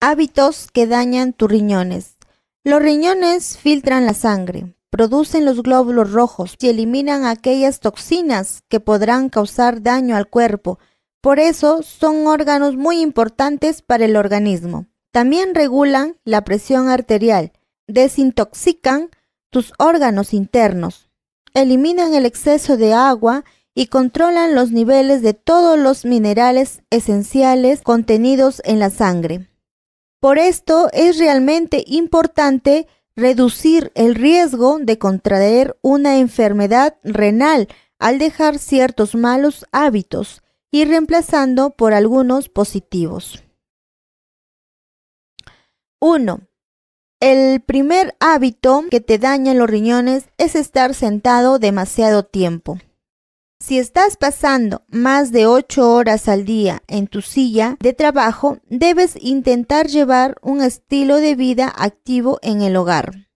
Hábitos que dañan tus riñones. Los riñones filtran la sangre, producen los glóbulos rojos y eliminan aquellas toxinas que podrán causar daño al cuerpo. Por eso son órganos muy importantes para el organismo. También regulan la presión arterial, desintoxican tus órganos internos, eliminan el exceso de agua y controlan los niveles de todos los minerales esenciales contenidos en la sangre. Por esto es realmente importante reducir el riesgo de contraer una enfermedad renal al dejar ciertos malos hábitos y reemplazando por algunos positivos. 1. El primer hábito que te daña los riñones es estar sentado demasiado tiempo. Si estás pasando más de 8 horas al día en tu silla de trabajo, debes intentar llevar un estilo de vida activo en el hogar.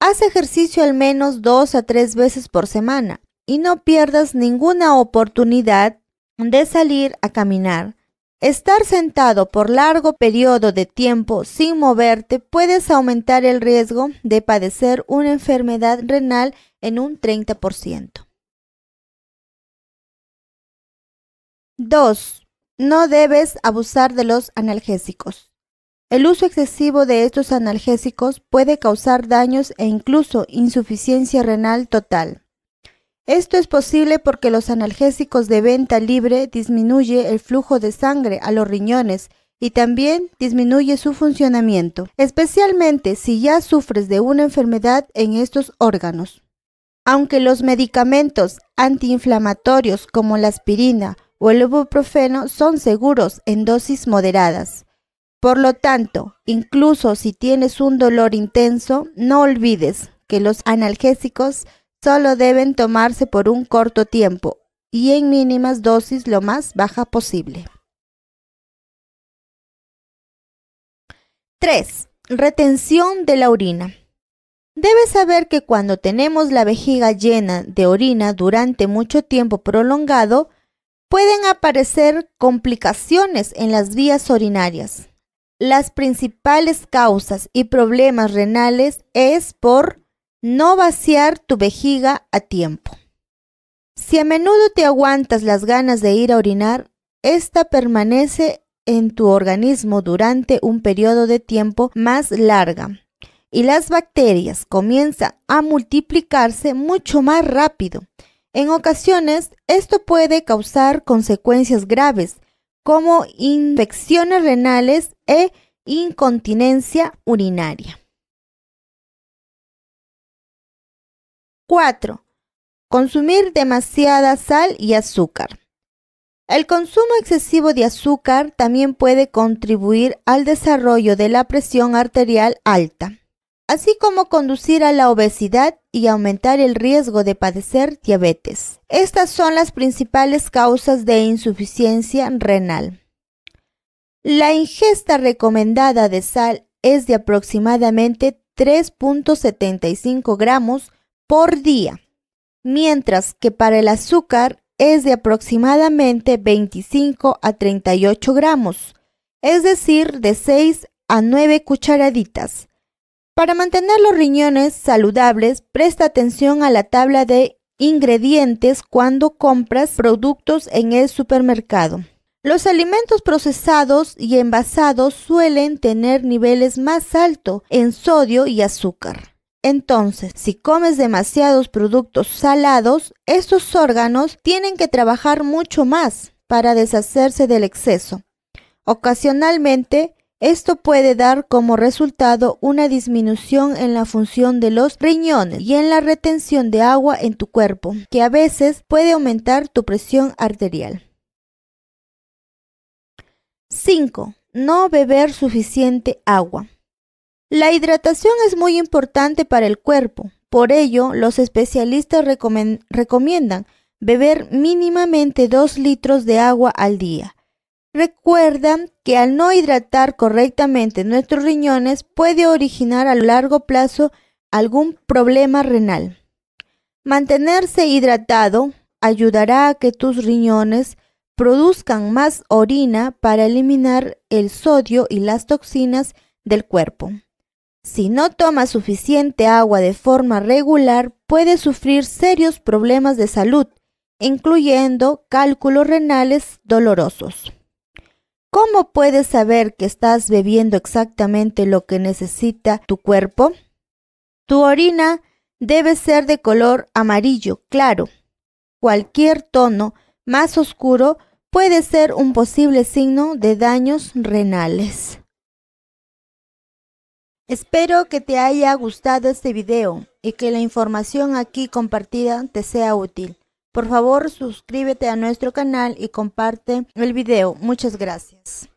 Haz ejercicio al menos 2 a 3 veces por semana y no pierdas ninguna oportunidad de salir a caminar. Estar sentado por largo periodo de tiempo sin moverte puedes aumentar el riesgo de padecer una enfermedad renal en un 30%. 2. No debes abusar de los analgésicos. El uso excesivo de estos analgésicos puede causar daños e incluso insuficiencia renal total. Esto es posible porque los analgésicos de venta libre disminuye el flujo de sangre a los riñones y también disminuye su funcionamiento, especialmente si ya sufres de una enfermedad en estos órganos. Aunque los medicamentos antiinflamatorios como la aspirina o el ibuprofeno son seguros en dosis moderadas. Por lo tanto, incluso si tienes un dolor intenso, no olvides que los analgésicos solo deben tomarse por un corto tiempo y en mínimas dosis lo más baja posible. 3. Retención de la orina. Debes saber que cuando tenemos la vejiga llena de orina durante mucho tiempo prolongado, Pueden aparecer complicaciones en las vías urinarias. Las principales causas y problemas renales es por no vaciar tu vejiga a tiempo. Si a menudo te aguantas las ganas de ir a orinar, esta permanece en tu organismo durante un periodo de tiempo más larga y las bacterias comienzan a multiplicarse mucho más rápido en ocasiones, esto puede causar consecuencias graves, como infecciones renales e incontinencia urinaria. 4. Consumir demasiada sal y azúcar. El consumo excesivo de azúcar también puede contribuir al desarrollo de la presión arterial alta así como conducir a la obesidad y aumentar el riesgo de padecer diabetes. Estas son las principales causas de insuficiencia renal. La ingesta recomendada de sal es de aproximadamente 3.75 gramos por día, mientras que para el azúcar es de aproximadamente 25 a 38 gramos, es decir, de 6 a 9 cucharaditas. Para mantener los riñones saludables, presta atención a la tabla de ingredientes cuando compras productos en el supermercado. Los alimentos procesados y envasados suelen tener niveles más altos en sodio y azúcar. Entonces, si comes demasiados productos salados, estos órganos tienen que trabajar mucho más para deshacerse del exceso. Ocasionalmente, esto puede dar como resultado una disminución en la función de los riñones y en la retención de agua en tu cuerpo, que a veces puede aumentar tu presión arterial. 5. No beber suficiente agua. La hidratación es muy importante para el cuerpo, por ello los especialistas recomiendan beber mínimamente 2 litros de agua al día. Recuerda que al no hidratar correctamente nuestros riñones puede originar a largo plazo algún problema renal. Mantenerse hidratado ayudará a que tus riñones produzcan más orina para eliminar el sodio y las toxinas del cuerpo. Si no tomas suficiente agua de forma regular, puedes sufrir serios problemas de salud, incluyendo cálculos renales dolorosos. ¿Cómo puedes saber que estás bebiendo exactamente lo que necesita tu cuerpo? Tu orina debe ser de color amarillo claro. Cualquier tono más oscuro puede ser un posible signo de daños renales. Espero que te haya gustado este video y que la información aquí compartida te sea útil. Por favor, suscríbete a nuestro canal y comparte el video. Muchas gracias.